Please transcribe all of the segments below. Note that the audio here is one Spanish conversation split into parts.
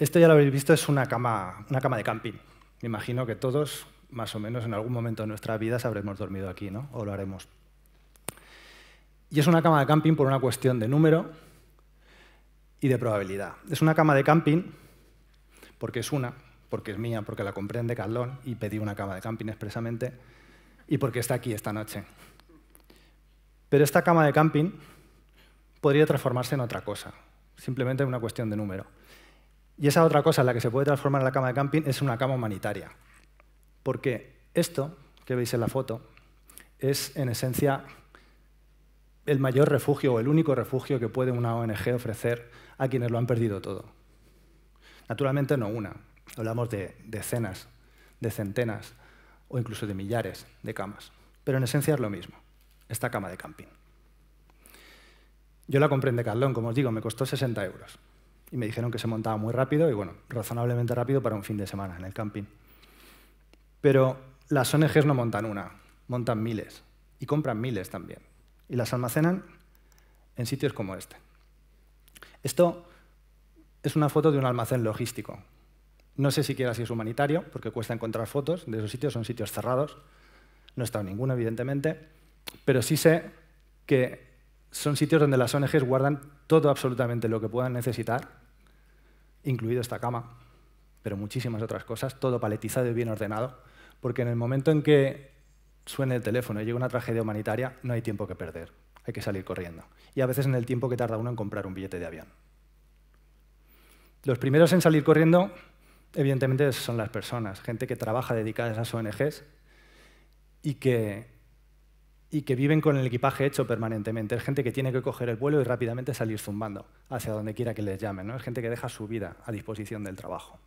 Esto ya lo habéis visto, es una cama, una cama de camping. Me imagino que todos, más o menos en algún momento de nuestra vida, habremos dormido aquí, ¿no? O lo haremos. Y es una cama de camping por una cuestión de número y de probabilidad. Es una cama de camping porque es una, porque es mía, porque la compré en Decathlon y pedí una cama de camping expresamente y porque está aquí esta noche. Pero esta cama de camping podría transformarse en otra cosa, simplemente una cuestión de número. Y esa otra cosa en la que se puede transformar la cama de camping es una cama humanitaria. Porque esto que veis en la foto es, en esencia, el mayor refugio o el único refugio que puede una ONG ofrecer a quienes lo han perdido todo. Naturalmente no una, hablamos de decenas, de centenas o incluso de millares de camas, pero en esencia es lo mismo, esta cama de camping. Yo la compré en Decathlon, como os digo, me costó 60 euros y me dijeron que se montaba muy rápido y bueno, razonablemente rápido para un fin de semana en el camping. Pero las ONGs no montan una, montan miles y compran miles también y las almacenan en sitios como este. Esto es una foto de un almacén logístico. No sé siquiera si es humanitario, porque cuesta encontrar fotos de esos sitios, son sitios cerrados. No he estado en ninguno, evidentemente, pero sí sé que son sitios donde las ONGs guardan todo absolutamente lo que puedan necesitar incluido esta cama, pero muchísimas otras cosas, todo paletizado y bien ordenado, porque en el momento en que suene el teléfono y llega una tragedia humanitaria, no hay tiempo que perder, hay que salir corriendo. Y a veces en el tiempo que tarda uno en comprar un billete de avión. Los primeros en salir corriendo, evidentemente, son las personas, gente que trabaja dedicada a esas ONGs y que y que viven con el equipaje hecho permanentemente. Es gente que tiene que coger el vuelo y rápidamente salir zumbando hacia donde quiera que les llamen. ¿no? Es gente que deja su vida a disposición del trabajo.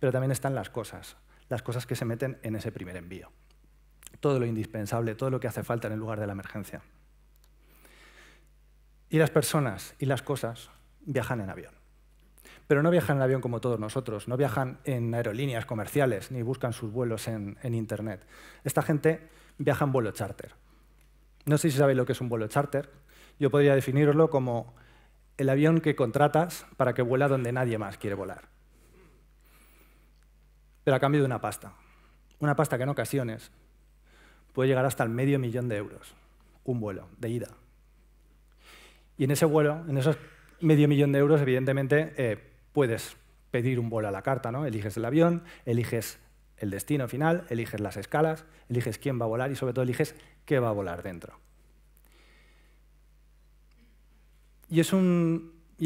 Pero también están las cosas, las cosas que se meten en ese primer envío. Todo lo indispensable, todo lo que hace falta en el lugar de la emergencia. Y las personas y las cosas viajan en avión. Pero no viajan en avión como todos nosotros, no viajan en aerolíneas comerciales ni buscan sus vuelos en, en Internet. Esta gente viaja en vuelo charter no sé si sabéis lo que es un vuelo charter. Yo podría definirlo como el avión que contratas para que vuela donde nadie más quiere volar. Pero a cambio de una pasta. Una pasta que en ocasiones puede llegar hasta el medio millón de euros. Un vuelo de ida. Y en ese vuelo, en esos medio millón de euros, evidentemente, eh, puedes pedir un vuelo a la carta, ¿no? Eliges el avión, eliges el destino final, eliges las escalas, eliges quién va a volar y sobre todo eliges qué va a volar dentro. Y,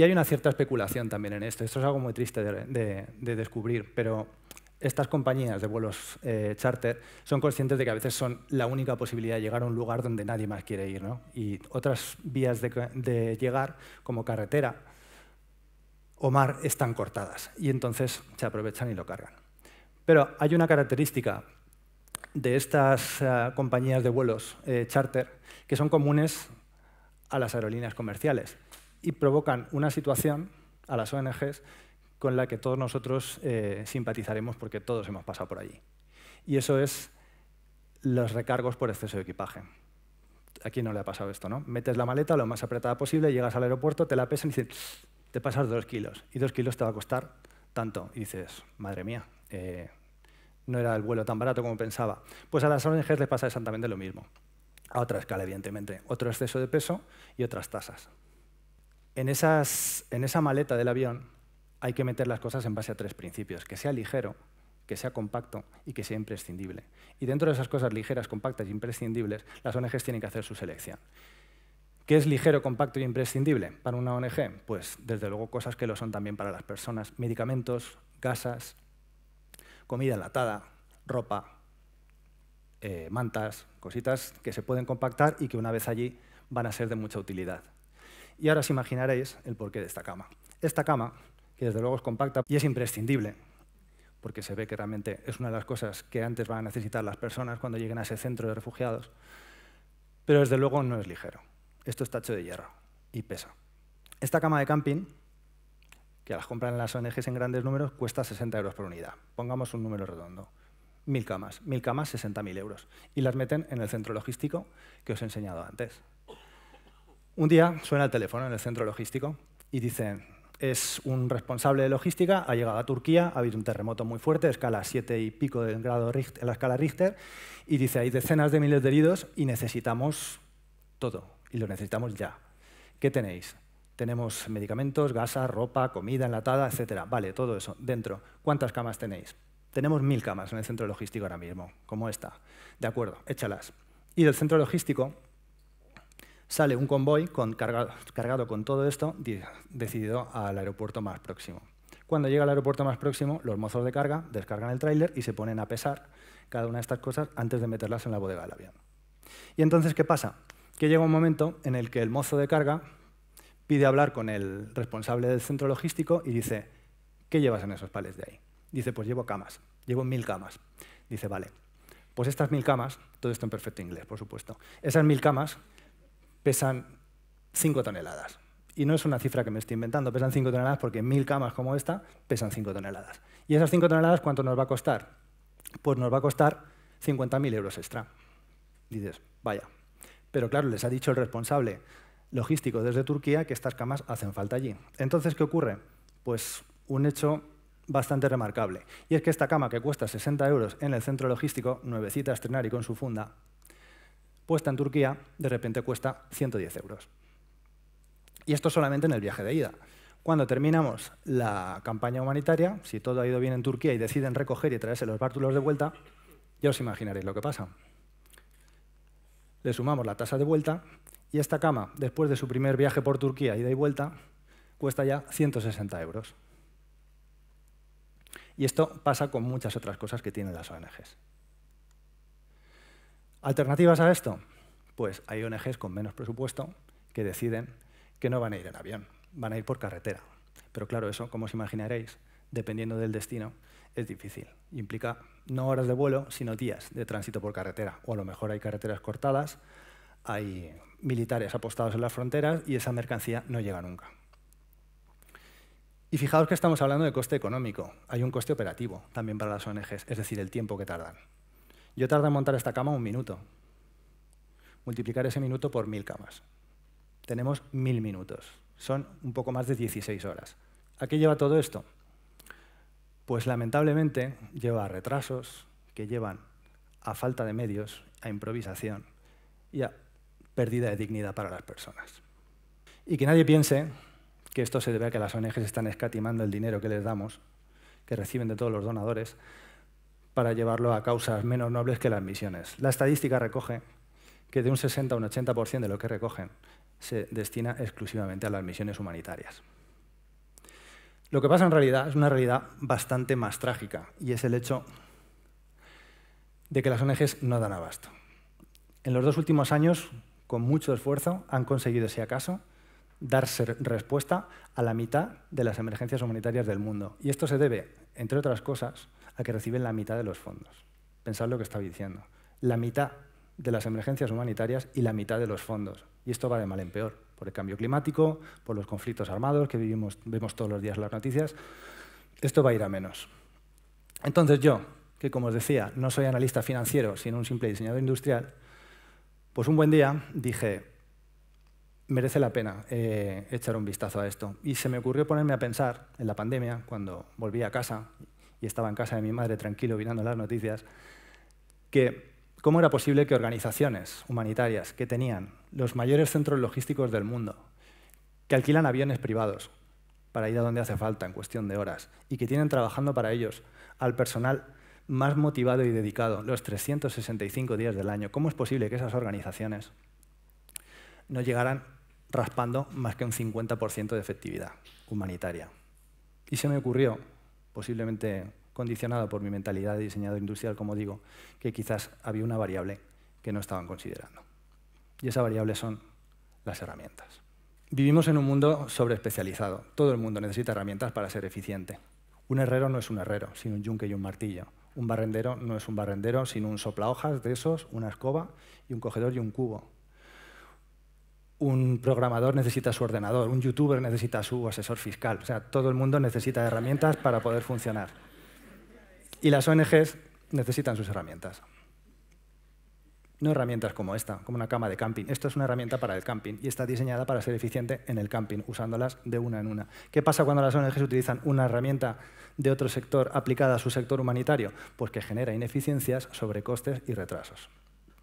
hay una cierta especulación también en esto. Esto es algo muy triste de, descubrir, pero estas compañías de vuelos eh, charter son conscientes de que a veces son la única posibilidad de llegar a un lugar donde nadie más quiere ir. Y otras vías de llegar, como carretera o mar, están cortadas. Y entonces se aprovechan y lo cargan. Pero hay una característica de estas eh, compañías de vuelos eh, charter que son comunes a las aerolíneas comerciales y provocan una situación a las ONGs con la que todos nosotros eh, simpatizaremos porque todos hemos pasado por allí. Y eso es los recargos por exceso de equipaje. Aquí no le ha pasado esto, ¿no? Metes la maleta lo más apretada posible, llegas al aeropuerto, te la pesan y dices te pasas dos kilos. Y dos kilos te va a costar tanto. Y dices, madre mía, no era el vuelo tan barato como pensaba. Pues a las ONGs les pasa exactamente lo mismo. A otra escala, evidentemente. Otro exceso de peso y otras tasas. En, esas, en esa maleta del avión hay que meter las cosas en base a tres principios. Que sea ligero, que sea compacto y que sea imprescindible. Y dentro de esas cosas ligeras, compactas e imprescindibles, las ONGs tienen que hacer su selección. ¿Qué es ligero, compacto e imprescindible para una ONG? Pues desde luego cosas que lo son también para las personas. Medicamentos, gasas, comida enlatada, ropa, eh, mantas, cositas que se pueden compactar y que una vez allí van a ser de mucha utilidad. Y ahora os imaginaréis el porqué de esta cama. Esta cama, que desde luego es compacta y es imprescindible, porque se ve que realmente es una de las cosas que antes van a necesitar las personas cuando lleguen a ese centro de refugiados, pero desde luego no es ligero. Esto está hecho de hierro y pesa. Esta cama de camping ya las compran las ONGs en grandes números, cuesta 60 euros por unidad. Pongamos un número redondo. Mil camas. Mil camas, 60.000 euros. Y las meten en el centro logístico que os he enseñado antes. Un día suena el teléfono en el centro logístico y dicen, es un responsable de logística, ha llegado a Turquía, ha habido un terremoto muy fuerte, escala 7 y pico de grado en la escala Richter, y dice, hay decenas de miles de heridos y necesitamos todo, y lo necesitamos ya. ¿Qué tenéis? Tenemos medicamentos, gasas, ropa, comida enlatada, etcétera. Vale, todo eso. Dentro, ¿cuántas camas tenéis? Tenemos mil camas en el centro logístico ahora mismo, como esta. De acuerdo, échalas. Y del centro logístico sale un convoy cargado, cargado con todo esto decidido al aeropuerto más próximo. Cuando llega al aeropuerto más próximo, los mozos de carga descargan el tráiler y se ponen a pesar cada una de estas cosas antes de meterlas en la bodega del avión. Y entonces, ¿qué pasa? Que llega un momento en el que el mozo de carga pide hablar con el responsable del centro logístico y dice, ¿qué llevas en esos pales de ahí? Dice, pues llevo camas, llevo mil camas. Dice, vale, pues estas mil camas, todo esto en perfecto inglés, por supuesto, esas mil camas pesan cinco toneladas. Y no es una cifra que me estoy inventando, pesan cinco toneladas porque mil camas como esta pesan cinco toneladas. ¿Y esas cinco toneladas cuánto nos va a costar? Pues nos va a costar 50.000 euros extra. Dices, vaya. Pero claro, les ha dicho el responsable logístico desde Turquía que estas camas hacen falta allí. Entonces, ¿qué ocurre? Pues un hecho bastante remarcable. Y es que esta cama que cuesta 60 euros en el centro logístico, nuevecita estrenar y con su funda, puesta en Turquía, de repente cuesta 110 euros. Y esto solamente en el viaje de ida. Cuando terminamos la campaña humanitaria, si todo ha ido bien en Turquía y deciden recoger y traerse los bártulos de vuelta, ya os imaginaréis lo que pasa. Le sumamos la tasa de vuelta y esta cama, después de su primer viaje por Turquía, ida y vuelta, cuesta ya 160 euros. Y esto pasa con muchas otras cosas que tienen las ONGs. ¿Alternativas a esto? Pues hay ONGs con menos presupuesto que deciden que no van a ir en avión, van a ir por carretera. Pero claro, eso, como os imaginaréis, dependiendo del destino, es difícil. Implica no horas de vuelo, sino días de tránsito por carretera. O a lo mejor hay carreteras cortadas, hay militares apostados en las fronteras y esa mercancía no llega nunca. Y fijaos que estamos hablando de coste económico. Hay un coste operativo también para las ONGs, es decir, el tiempo que tardan. Yo tardo en montar esta cama un minuto. Multiplicar ese minuto por mil camas. Tenemos mil minutos. Son un poco más de 16 horas. ¿A qué lleva todo esto? Pues lamentablemente lleva a retrasos que llevan a falta de medios, a improvisación y a pérdida de dignidad para las personas. Y que nadie piense que esto se debe a que las ONGs están escatimando el dinero que les damos, que reciben de todos los donadores, para llevarlo a causas menos nobles que las misiones. La estadística recoge que de un 60 a un 80% de lo que recogen se destina exclusivamente a las misiones humanitarias. Lo que pasa en realidad es una realidad bastante más trágica y es el hecho de que las ONGs no dan abasto. En los dos últimos años, con mucho esfuerzo, han conseguido, si acaso, darse respuesta a la mitad de las emergencias humanitarias del mundo. Y esto se debe, entre otras cosas, a que reciben la mitad de los fondos. Pensad lo que estaba diciendo. La mitad de las emergencias humanitarias y la mitad de los fondos. Y esto va de mal en peor, por el cambio climático, por los conflictos armados que vivimos, vemos todos los días las noticias. Esto va a ir a menos. Entonces yo, que como os decía, no soy analista financiero, sino un simple diseñador industrial, pues un buen día dije, merece la pena eh, echar un vistazo a esto. Y se me ocurrió ponerme a pensar en la pandemia, cuando volví a casa y estaba en casa de mi madre tranquilo mirando las noticias, que cómo era posible que organizaciones humanitarias que tenían los mayores centros logísticos del mundo, que alquilan aviones privados para ir a donde hace falta en cuestión de horas y que tienen trabajando para ellos al personal más motivado y dedicado los 365 días del año, ¿cómo es posible que esas organizaciones no llegaran raspando más que un 50% de efectividad humanitaria? Y se me ocurrió, posiblemente condicionado por mi mentalidad de diseñador industrial, como digo, que quizás había una variable que no estaban considerando. Y esa variable son las herramientas. Vivimos en un mundo sobreespecializado. Todo el mundo necesita herramientas para ser eficiente. Un herrero no es un herrero, sino un yunque y un martillo. Un barrendero no es un barrendero, sino un soplahojas de esos, una escoba y un cogedor y un cubo. Un programador necesita su ordenador, un youtuber necesita su asesor fiscal. O sea, todo el mundo necesita herramientas para poder funcionar. Y las ONGs necesitan sus herramientas no herramientas como esta, como una cama de camping. Esto es una herramienta para el camping y está diseñada para ser eficiente en el camping, usándolas de una en una. ¿Qué pasa cuando las ONGs utilizan una herramienta de otro sector aplicada a su sector humanitario? Pues que genera ineficiencias, sobrecostes y retrasos.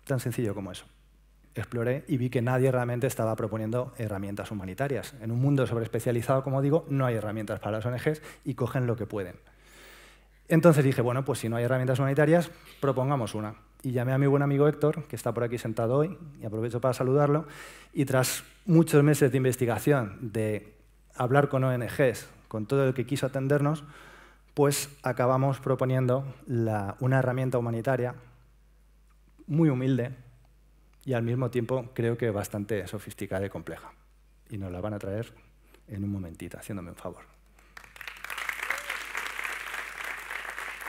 Tan sencillo como eso. Exploré y vi que nadie realmente estaba proponiendo herramientas humanitarias. En un mundo especializado como digo, no hay herramientas para las ONGs y cogen lo que pueden. Entonces dije, bueno, pues si no hay herramientas humanitarias, propongamos una y llamé a mi buen amigo Héctor, que está por aquí sentado hoy, y aprovecho para saludarlo, y tras muchos meses de investigación, de hablar con ONGs, con todo el que quiso atendernos, pues acabamos proponiendo una herramienta humanitaria muy humilde y al mismo tiempo creo que bastante sofisticada y compleja. Y nos la van a traer en un momentito, haciéndome un favor.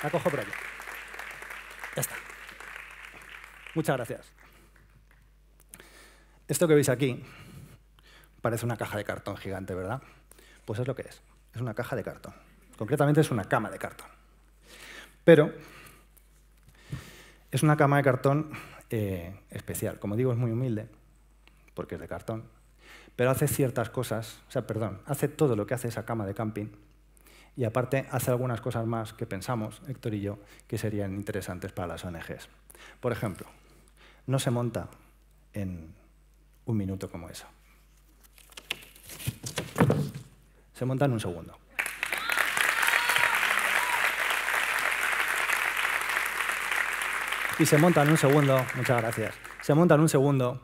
La cojo por aquí. Ya está. Muchas gracias. Esto que veis aquí parece una caja de cartón gigante, ¿verdad? Pues es lo que es. Es una caja de cartón. Concretamente es una cama de cartón. Pero es una cama de cartón eh, especial. Como digo, es muy humilde, porque es de cartón. Pero hace ciertas cosas, o sea, perdón, hace todo lo que hace esa cama de camping. Y aparte hace algunas cosas más que pensamos, Héctor y yo, que serían interesantes para las ONGs. Por ejemplo, no se monta en un minuto como eso. Se monta en un segundo. Y se monta en un segundo, muchas gracias, se monta en un segundo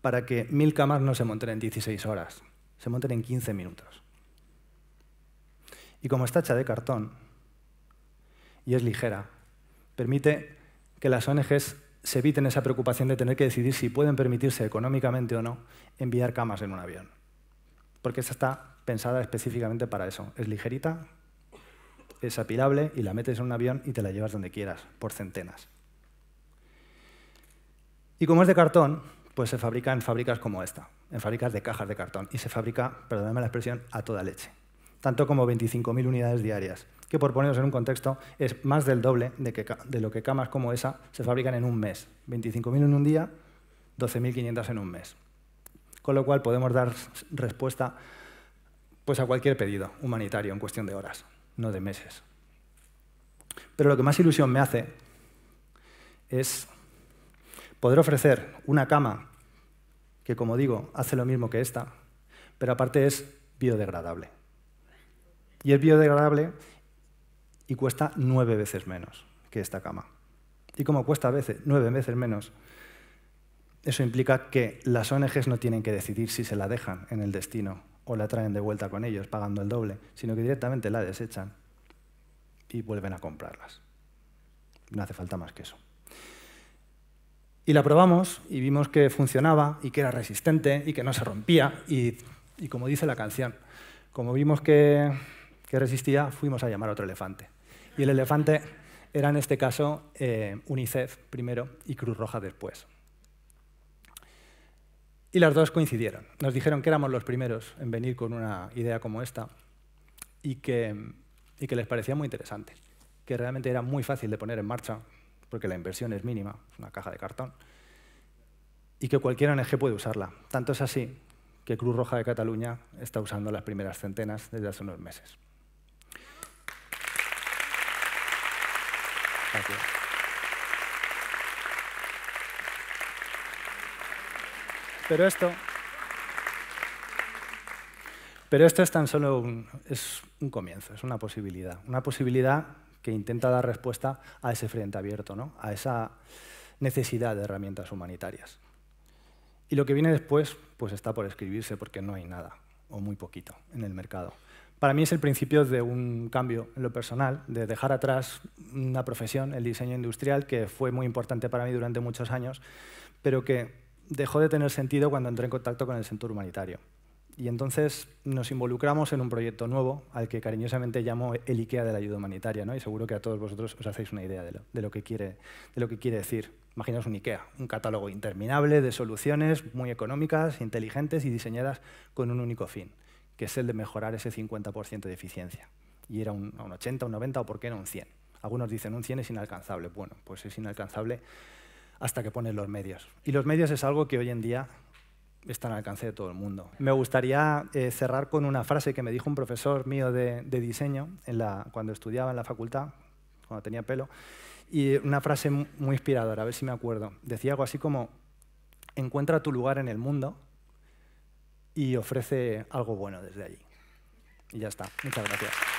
para que mil camas no se monten en 16 horas, se monten en 15 minutos. Y como está hecha de cartón y es ligera, permite que las ONGs se eviten esa preocupación de tener que decidir si pueden permitirse económicamente o no enviar camas en un avión. Porque esta está pensada específicamente para eso. Es ligerita, es apilable y la metes en un avión y te la llevas donde quieras, por centenas. Y como es de cartón, pues se fabrica en fábricas como esta, en fábricas de cajas de cartón. Y se fabrica, perdóname la expresión, a toda leche tanto como 25.000 unidades diarias, que por poneros en un contexto es más del doble de, que, de lo que camas como esa se fabrican en un mes. 25.000 en un día, 12.500 en un mes. Con lo cual podemos dar respuesta pues, a cualquier pedido humanitario en cuestión de horas, no de meses. Pero lo que más ilusión me hace es poder ofrecer una cama que, como digo, hace lo mismo que esta, pero aparte es biodegradable. Y es biodegradable y cuesta nueve veces menos que esta cama. Y como cuesta nueve veces menos, eso implica que las ONGs no tienen que decidir si se la dejan en el destino o la traen de vuelta con ellos pagando el doble, sino que directamente la desechan y vuelven a comprarlas. No hace falta más que eso. Y la probamos y vimos que funcionaba y que era resistente y que no se rompía y como dice la canción, como vimos que que resistía, fuimos a llamar a otro elefante. Y el elefante era en este caso eh, UNICEF primero y Cruz Roja después. Y las dos coincidieron. Nos dijeron que éramos los primeros en venir con una idea como esta y que, y que les parecía muy interesante, que realmente era muy fácil de poner en marcha, porque la inversión es mínima, es una caja de cartón, y que cualquier ONG puede usarla. Tanto es así que Cruz Roja de Cataluña está usando las primeras centenas desde hace unos meses. Pero esto, pero esto es tan solo un, es un comienzo, es una posibilidad. Una posibilidad que intenta dar respuesta a ese frente abierto, ¿no? a esa necesidad de herramientas humanitarias. Y lo que viene después pues está por escribirse porque no hay nada, o muy poquito, en el mercado para mí es el principio de un cambio en lo personal, de dejar atrás una profesión, el diseño industrial, que fue muy importante para mí durante muchos años, pero que dejó de tener sentido cuando entré en contacto con el sector humanitario. Y entonces nos involucramos en un proyecto nuevo al que cariñosamente llamo el IKEA de la ayuda humanitaria, ¿no? y seguro que a todos vosotros os hacéis una idea de lo, que, quiere, de lo que quiere decir. Imaginaos un IKEA, un catálogo interminable de soluciones muy económicas, inteligentes y diseñadas con un único fin, que es el de mejorar ese 50% de eficiencia. Y era un, 80, un 90 o por qué no un 100. Algunos dicen un 100 es inalcanzable. Bueno, pues es inalcanzable hasta que pones los medios. Y los medios es algo que hoy en día está al alcance de todo el mundo. Me gustaría eh, cerrar con una frase que me dijo un profesor mío de, diseño cuando estudiaba en la facultad, cuando tenía pelo, y una frase muy inspiradora, a ver si me acuerdo. Decía algo así como, encuentra tu lugar en el mundo y ofrece algo bueno desde allí. Y ya está. Muchas gracias.